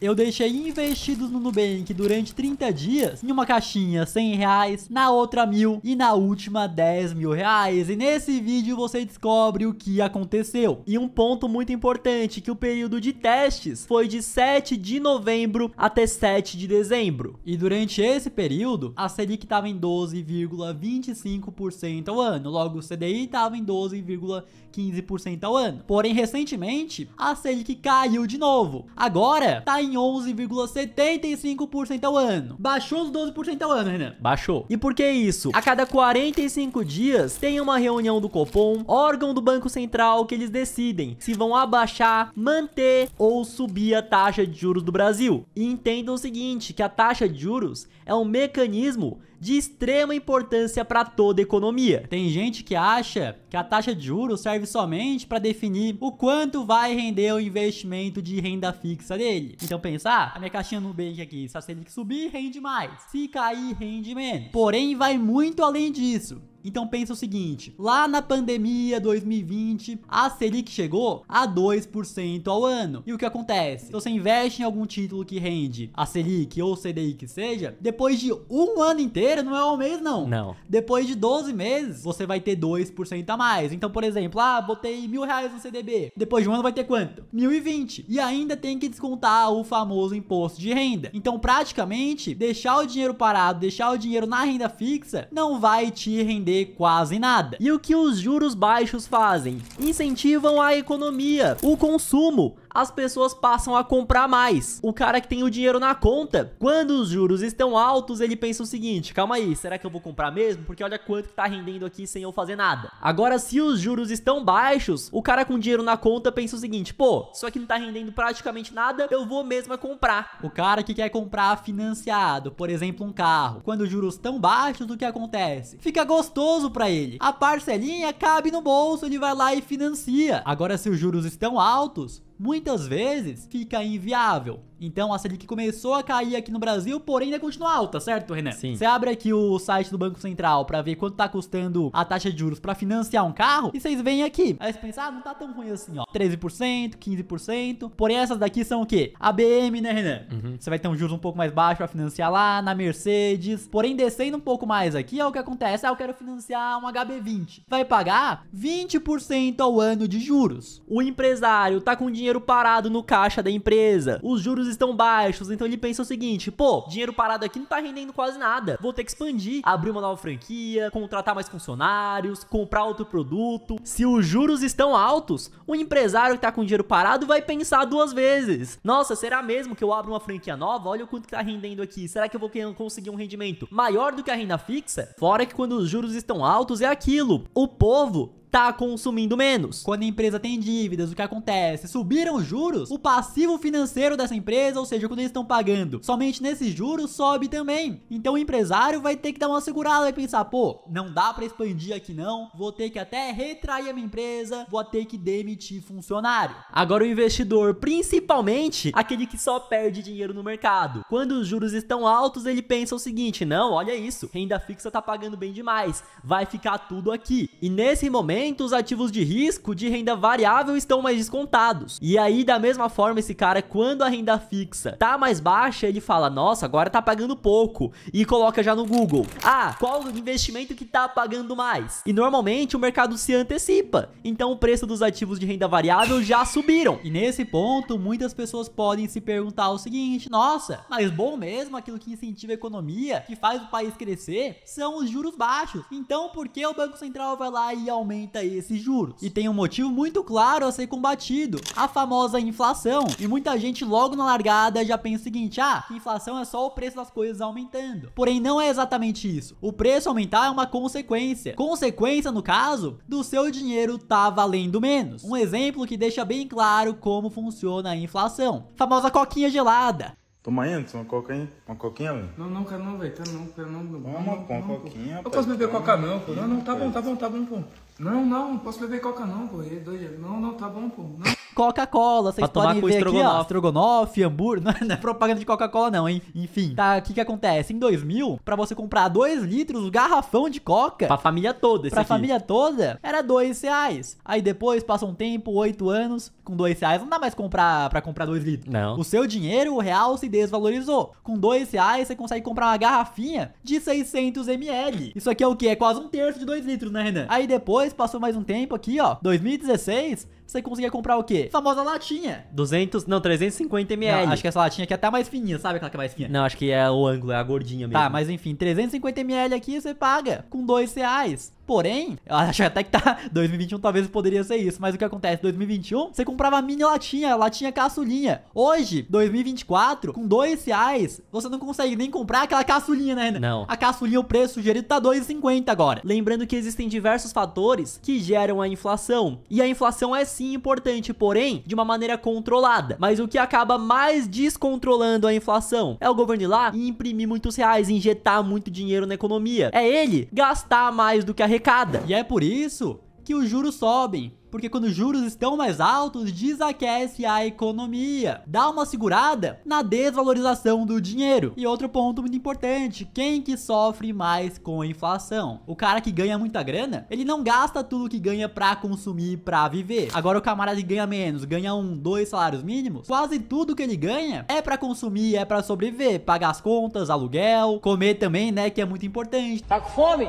Eu deixei investidos no Nubank durante 30 dias, em uma caixinha 100 reais, na outra mil e na última 10 mil reais. E nesse vídeo você descobre o que aconteceu. E um ponto muito importante, que o período de testes foi de 7 de novembro até 7 de dezembro. E durante esse período, a Selic estava em 12,25% ao ano, logo o CDI estava em 12,15% ao ano. Porém, recentemente, a Selic caiu de novo. Agora, tá em em 11,75% ao ano. Baixou os 12% ao ano, Renan. Baixou. E por que isso? A cada 45 dias tem uma reunião do Copom, órgão do Banco Central, que eles decidem se vão abaixar, manter ou subir a taxa de juros do Brasil. E entenda o seguinte, que a taxa de juros é um mecanismo de extrema importância para toda economia. Tem gente que acha que a taxa de juros serve somente para definir o quanto vai render o investimento de renda fixa dele. Então pensar, ah, a minha caixinha no banco aqui, se a Selic subir, rende mais. Se cair, rende menos. Porém, vai muito além disso. Então pensa o seguinte, lá na pandemia 2020, a Selic chegou a 2% ao ano. E o que acontece? Se você investe em algum título que rende a Selic ou CDI que seja, depois de um ano inteiro, não é um mês não. Não. Depois de 12 meses, você vai ter 2% a mais. Então, por exemplo, ah, botei mil reais no CDB. Depois de um ano vai ter quanto? 1.020. E ainda tem que descontar o famoso imposto de renda. Então, praticamente, deixar o dinheiro parado, deixar o dinheiro na renda fixa, não vai te render render quase nada. E o que os juros baixos fazem? Incentivam a economia, o consumo, as pessoas passam a comprar mais. O cara que tem o dinheiro na conta, quando os juros estão altos, ele pensa o seguinte: calma aí, será que eu vou comprar mesmo? Porque olha quanto que tá rendendo aqui sem eu fazer nada. Agora, se os juros estão baixos, o cara com dinheiro na conta pensa o seguinte: pô, isso aqui não tá rendendo praticamente nada, eu vou mesmo comprar. O cara que quer comprar financiado, por exemplo, um carro, quando os juros estão baixos, o que acontece? Fica gostoso para ele. A parcelinha cabe no bolso, ele vai lá e financia. Agora, se os juros estão altos, muitas vezes fica inviável. Então a Selic começou a cair aqui no Brasil, porém ainda continua alta, certo, Renan? Sim. Você abre aqui o site do Banco Central para ver quanto tá custando a taxa de juros para financiar um carro e vocês veem aqui. Aí você pensa, ah, não tá tão ruim assim, ó. 13%, 15%. Porém essas daqui são o quê? A BM, né, Renan? Uhum. Você vai ter um juros um pouco mais baixo para financiar lá na Mercedes. Porém descendo um pouco mais aqui, é o que acontece. Ah, eu quero financiar um HB20. Vai pagar 20% ao ano de juros. O empresário tá com dinheiro parado no caixa da empresa. Os juros estão baixos, então ele pensa o seguinte: pô, dinheiro parado aqui não tá rendendo quase nada. Vou ter que expandir, abrir uma nova franquia, contratar mais funcionários, comprar outro produto. Se os juros estão altos, o empresário que tá com dinheiro parado vai pensar duas vezes. Nossa, será mesmo que eu abro uma franquia nova? Olha o quanto que tá rendendo aqui. Será que eu vou conseguir um rendimento maior do que a renda fixa? Fora que quando os juros estão altos é aquilo. O povo tá consumindo menos. Quando a empresa tem dívidas, o que acontece? Subiram os juros, o passivo financeiro dessa empresa, ou seja, quando eles estão pagando, somente nesses juros sobe também. Então o empresário vai ter que dar uma segurada e pensar, pô, não dá para expandir aqui não, vou ter que até retrair a minha empresa, vou ter que demitir funcionário. Agora o investidor, principalmente aquele que só perde dinheiro no mercado. Quando os juros estão altos, ele pensa o seguinte, não, olha isso, renda fixa tá pagando bem demais, vai ficar tudo aqui. E nesse momento momento os ativos de risco de renda variável estão mais descontados. E aí, da mesma forma, esse cara, quando a renda fixa tá mais baixa, ele fala, nossa, agora tá pagando pouco. E coloca já no Google. Ah, qual investimento que tá pagando mais? E normalmente o mercado se antecipa. Então o preço dos ativos de renda variável já subiram. E nesse ponto, muitas pessoas podem se perguntar o seguinte, nossa, mas bom mesmo aquilo que incentiva a economia, que faz o país crescer, são os juros baixos. Então por que o Banco Central vai lá e aumenta aumenta esses juros. E tem um motivo muito claro a ser combatido, a famosa inflação. E muita gente logo na largada já pensa o seguinte, ah, inflação é só o preço das coisas aumentando. Porém, não é exatamente isso. O preço aumentar é uma consequência. Consequência, no caso, do seu dinheiro tá valendo menos. Um exemplo que deixa bem claro como funciona a inflação. famosa coquinha gelada. Toma aí, antes, uma coca aí. Uma coquinha, velho. Não, não, quero não, velho. Tá não, quero não. Toma, não, pô, uma não, coquinha. Pô. Eu posso beber coca não, pô. Não, não, tá bom, tá bom, tá bom, pô. Não, não, não posso beber coca não, pô. É não, não, tá bom, pô. Não. Coca-Cola. Vocês pra podem ver estrogonofe. aqui, ó, estrogonofe, hambúrguer. Não é, não é propaganda de Coca-Cola, não, hein? Enfim, tá, o que que acontece? Em 2000, pra você comprar 2 litros, um garrafão de Coca... Pra família toda, esse Pra aqui. família toda, era 2 reais. Aí depois, passa um tempo, 8 anos, com 2 reais, não dá mais comprar pra comprar 2 litros. Não. O seu dinheiro, o real, se desvalorizou. Com 2 reais, você consegue comprar uma garrafinha de 600 ml. Isso aqui é o quê? É quase um terço de 2 litros, né, Renan? Aí depois, passou mais um tempo aqui, ó, 2016 você conseguia comprar o quê? famosa latinha. 200, não, 350 ml. Não, acho que essa latinha aqui é até mais fininha, sabe aquela que é mais fininha? Não, acho que é o ângulo, é a gordinha tá, mesmo. Tá, mas enfim, 350 ml aqui você paga com dois reais. Porém, eu acho até que tá 2021 talvez poderia ser isso, mas o que acontece 2021, você comprava mini latinha, latinha caçulinha. Hoje, 2024, com dois reais, você não consegue nem comprar aquela caçulinha, né? Não. A caçulinha o preço sugerido tá 2,50 agora. Lembrando que existem diversos fatores que geram a inflação, e a inflação é sim importante, porém, de uma maneira controlada. Mas o que acaba mais descontrolando a inflação é o governo ir lá e imprimir muitos reais, injetar muito dinheiro na economia. É ele gastar mais do que arrecadar pecada. E é por isso que os juros sobem, porque quando os juros estão mais altos, desaquece a economia, dá uma segurada na desvalorização do dinheiro. E outro ponto muito importante, quem que sofre mais com a inflação? O cara que ganha muita grana, ele não gasta tudo que ganha para consumir, para viver. Agora o camarada que ganha menos, ganha um, dois salários mínimos, quase tudo que ele ganha é para consumir, é para sobreviver, pagar as contas, aluguel, comer também, né, que é muito importante. Tá com fome?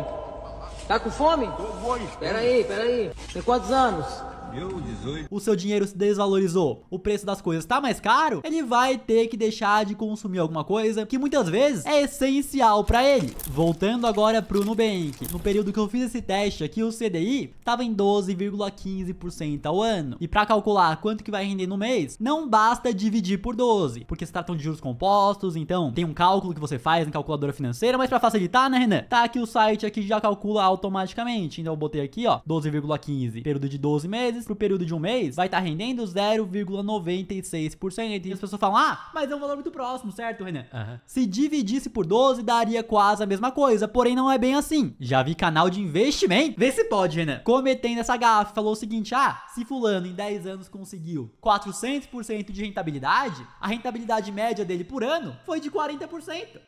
Tá com fome? Tô, vou, Pera aí, pera aí. Tem quantos anos? o seu dinheiro se desvalorizou, o preço das coisas tá mais caro, ele vai ter que deixar de consumir alguma coisa que muitas vezes é essencial para ele. Voltando agora pro Nubank, no período que eu fiz esse teste aqui, o CDI tava em 12,15% ao ano. E para calcular quanto que vai render no mês, não basta dividir por 12, porque se tratam de juros compostos, então tem um cálculo que você faz na calculadora financeira, mas para facilitar, né, Renan? Tá aqui o site aqui já calcula automaticamente. Então eu botei aqui, ó, 12,15, período de 12 meses meses, pro período de um mês, vai estar tá rendendo 0,96%. E as pessoas falam, ah, mas é um valor muito próximo, certo, Renan? Uhum. Se dividisse por 12, daria quase a mesma coisa, porém não é bem assim. Já vi canal de investimento, vê se pode, Renan, cometendo essa gafe, falou o seguinte, ah, se fulano em 10 anos conseguiu 400% de rentabilidade, a rentabilidade média dele por ano foi de 40%.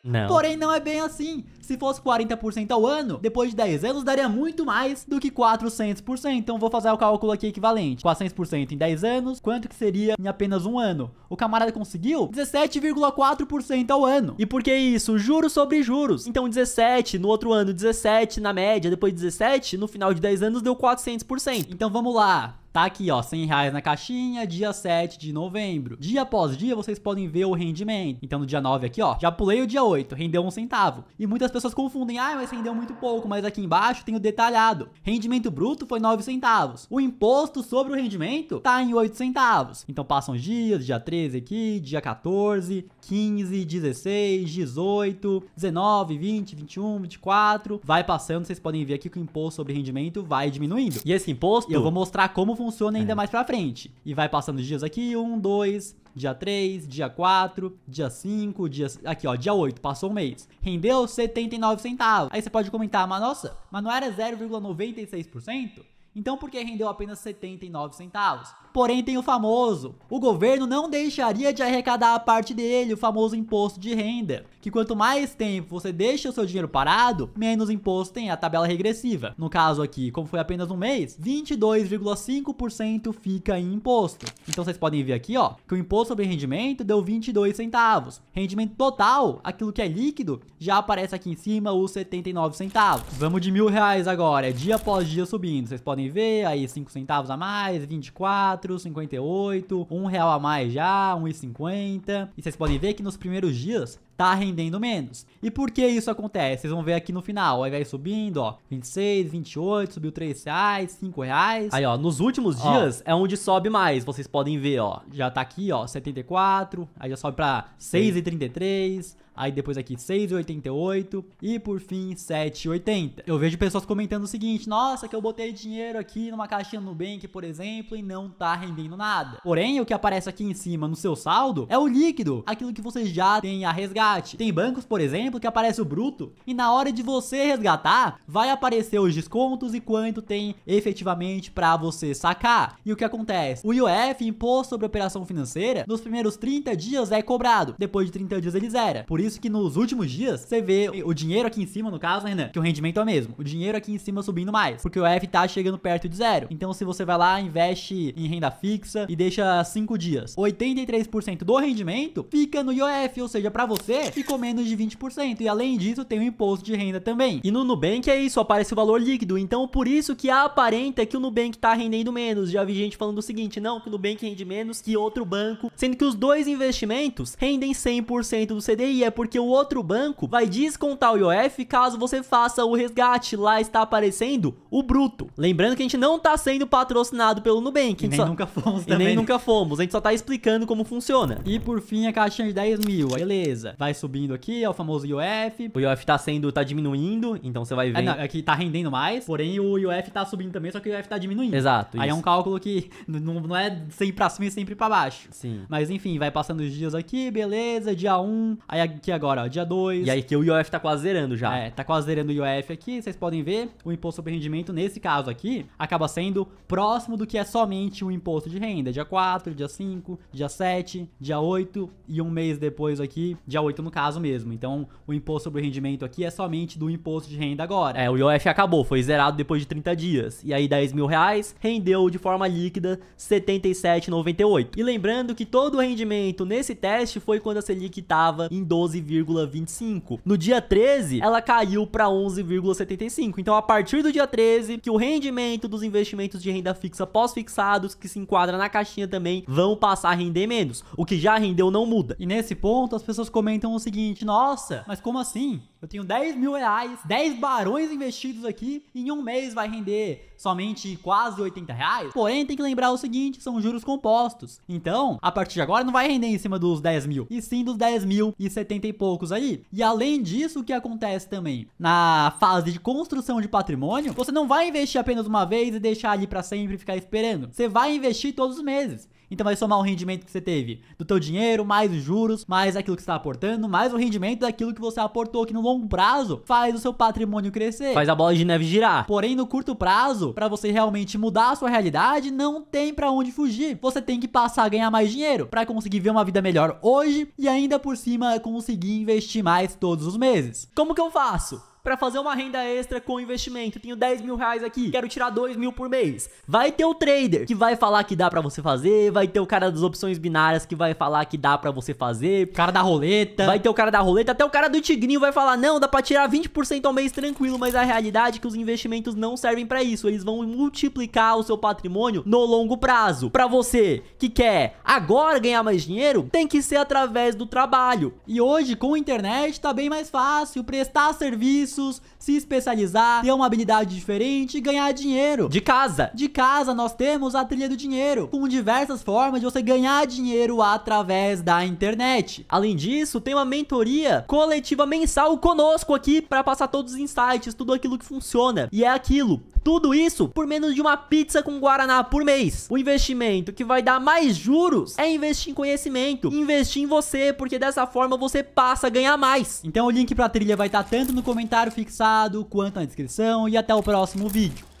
Não. Porém não é bem assim. Se fosse 40% ao ano, depois de 10 anos daria muito mais do que 400%. Então vou fazer o cálculo aqui que equivalente. 400% em 10 anos, quanto que seria em apenas um ano? O camarada conseguiu 17,4% ao ano. E por que isso? Juros sobre juros. Então 17, no outro ano 17 na média, depois 17, no final de 10 anos deu 400%. Então vamos lá. Tá aqui, ó, 100 reais na caixinha, dia 7 de novembro. Dia após dia, vocês podem ver o rendimento. Então, no dia 9 aqui, ó, já pulei o dia 8, rendeu um centavo. E muitas pessoas confundem, ah, mas rendeu muito pouco, mas aqui embaixo tem o detalhado. Rendimento bruto foi 9 centavos. O imposto sobre o rendimento tá em 8 centavos. Então, passam os dias, dia 13 aqui, dia 14, 15, 16, 18, 19, 20, 21, 24. Vai passando, vocês podem ver aqui que o imposto sobre rendimento vai diminuindo. E esse imposto, eu vou mostrar como funciona funciona ainda é. mais pra frente. E vai passando dias aqui, um, dois, dia três dia quatro dia cinco dia... Aqui, ó, dia oito passou um mês. Rendeu 79 centavos. Aí você pode comentar, mas nossa, mas não era 0,96%? Então por que rendeu apenas 79 centavos? Porém tem o famoso, o governo não deixaria de arrecadar a parte dele, o famoso imposto de renda, que quanto mais tempo você deixa o seu dinheiro parado, menos imposto tem a tabela regressiva. No caso aqui, como foi apenas um mês, 22,5% fica em imposto. Então vocês podem ver aqui, ó, que o imposto sobre rendimento deu 22 centavos. Rendimento total, aquilo que é líquido, já aparece aqui em cima os 79 centavos. Vamos de mil reais agora, é dia após dia subindo, vocês podem podem ver, aí 5 centavos a mais, 24, 58, 1 real a mais já, 1,50. E vocês podem ver que nos primeiros dias tá rendendo menos. E por que isso acontece? Vocês vão ver aqui no final. Aí vai subindo, ó, 26, 28, subiu 3 reais, 5 reais. Aí, ó, nos últimos dias ó, é onde sobe mais, vocês podem ver, ó. Já tá aqui, ó, 74, aí já sobe pra 6,33, aí depois aqui 6,88 e por fim 7,80. Eu vejo pessoas comentando o seguinte, nossa, que eu botei dinheiro aqui numa caixinha no Nubank, por exemplo, e não tá rendendo nada. Porém, o que aparece aqui em cima no seu saldo é o líquido, aquilo que você já tem a resgatar resgate. Tem bancos, por exemplo, que aparece o bruto e na hora de você resgatar, vai aparecer os descontos e quanto tem efetivamente para você sacar. E o que acontece? O IOF, Imposto sobre Operação Financeira, nos primeiros 30 dias é cobrado. Depois de 30 dias ele zera. Por isso que nos últimos dias você vê o dinheiro aqui em cima, no caso, né, Renan, que o rendimento é o mesmo. O dinheiro aqui em cima subindo mais, porque o IOF tá chegando perto de zero. Então se você vai lá, investe em renda fixa e deixa 5 dias, 83% do rendimento fica no IOF, ou seja, para você você e com menos de 20%. E além disso, tem o imposto de renda também. E no Nubank é isso, aparece o valor líquido. Então, por isso que aparenta que o Nubank tá rendendo menos. Já vi gente falando o seguinte, não, que o Nubank rende menos que outro banco, sendo que os dois investimentos rendem 100% do CDI, é porque o outro banco vai descontar o IOF caso você faça o resgate. Lá está aparecendo o bruto. Lembrando que a gente não tá sendo patrocinado pelo Nubank. E nem só... nunca fomos e nem né? nunca fomos. A gente só tá explicando como funciona. E por fim, a caixinha de 10 mil. Beleza vai subindo aqui, é o famoso IOF. O IOF tá sendo, tá diminuindo, então você vai é, ver. É, não, aqui tá rendendo mais, porém o IOF tá subindo também, só que o IOF tá diminuindo. Exato. Aí é isso. é um cálculo que não, não é sempre pra cima e sempre pra baixo. Sim. Mas enfim, vai passando os dias aqui, beleza, dia 1, aí aqui agora, ó, dia 2. E aí que o IOF tá quase zerando já. É, tá quase zerando o IOF aqui, vocês podem ver, o imposto sobre rendimento, nesse caso aqui, acaba sendo próximo do que é somente o imposto de renda. Dia 4, dia 5, dia 7, dia 8 e um mês depois aqui, dia 8 no caso mesmo. Então, o imposto sobre o rendimento aqui é somente do imposto de renda agora. É, o IOF acabou, foi zerado depois de 30 dias. E aí, 10 mil reais rendeu de forma líquida 77,98. E lembrando que todo o rendimento nesse teste foi quando a Selic estava em 12,25. No dia 13, ela caiu para 11,75. Então, a partir do dia 13, que o rendimento dos investimentos de renda fixa pós-fixados, que se enquadra na caixinha também, vão passar a render menos. O que já rendeu não muda. E nesse ponto, as pessoas comentam então é o seguinte: nossa, mas como assim? Eu tenho 10 mil reais, 10 barões investidos aqui, e em um mês vai render somente quase 80 reais. Porém, tem que lembrar o seguinte: são juros compostos. Então, a partir de agora não vai render em cima dos 10 mil, e sim dos 10 mil e 70 e poucos aí. E além disso, o que acontece também na fase de construção de patrimônio, você não vai investir apenas uma vez e deixar ali para sempre ficar esperando. Você vai investir todos os meses. Então vai somar o rendimento que você teve do teu dinheiro, mais os juros, mais aquilo que você está aportando, mais o rendimento daquilo que você aportou, que no longo prazo faz o seu patrimônio crescer. Faz a bola de neve girar. Porém, no curto prazo, para você realmente mudar a sua realidade, não tem para onde fugir. Você tem que passar a ganhar mais dinheiro para conseguir ver uma vida melhor hoje e ainda por cima conseguir investir mais todos os meses. Como que eu faço? para fazer uma renda extra com investimento. Tenho 10 mil reais aqui, quero tirar 2 mil por mês. Vai ter o trader que vai falar que dá para você fazer, vai ter o cara das opções binárias que vai falar que dá para você fazer, cara da roleta, vai ter o cara da roleta, até o cara do Tigrinho vai falar: não, dá pra tirar 20% ao mês tranquilo, mas a realidade é que os investimentos não servem para isso. Eles vão multiplicar o seu patrimônio no longo prazo. Para você que quer agora ganhar mais dinheiro, tem que ser através do trabalho. E hoje, com a internet, tá bem mais fácil prestar serviço se especializar, ter uma habilidade diferente e ganhar dinheiro. De casa. De casa nós temos a trilha do dinheiro, com diversas formas de você ganhar dinheiro através da internet. Além disso, tem uma mentoria coletiva mensal conosco aqui para passar todos os insights, tudo aquilo que funciona. E é aquilo, tudo isso por menos de uma pizza com Guaraná por mês. O investimento que vai dar mais juros é investir em conhecimento, investir em você, porque dessa forma você passa a ganhar mais. Então o link pra trilha vai estar tá tanto no comentário fixado, quanto na descrição e até o próximo vídeo.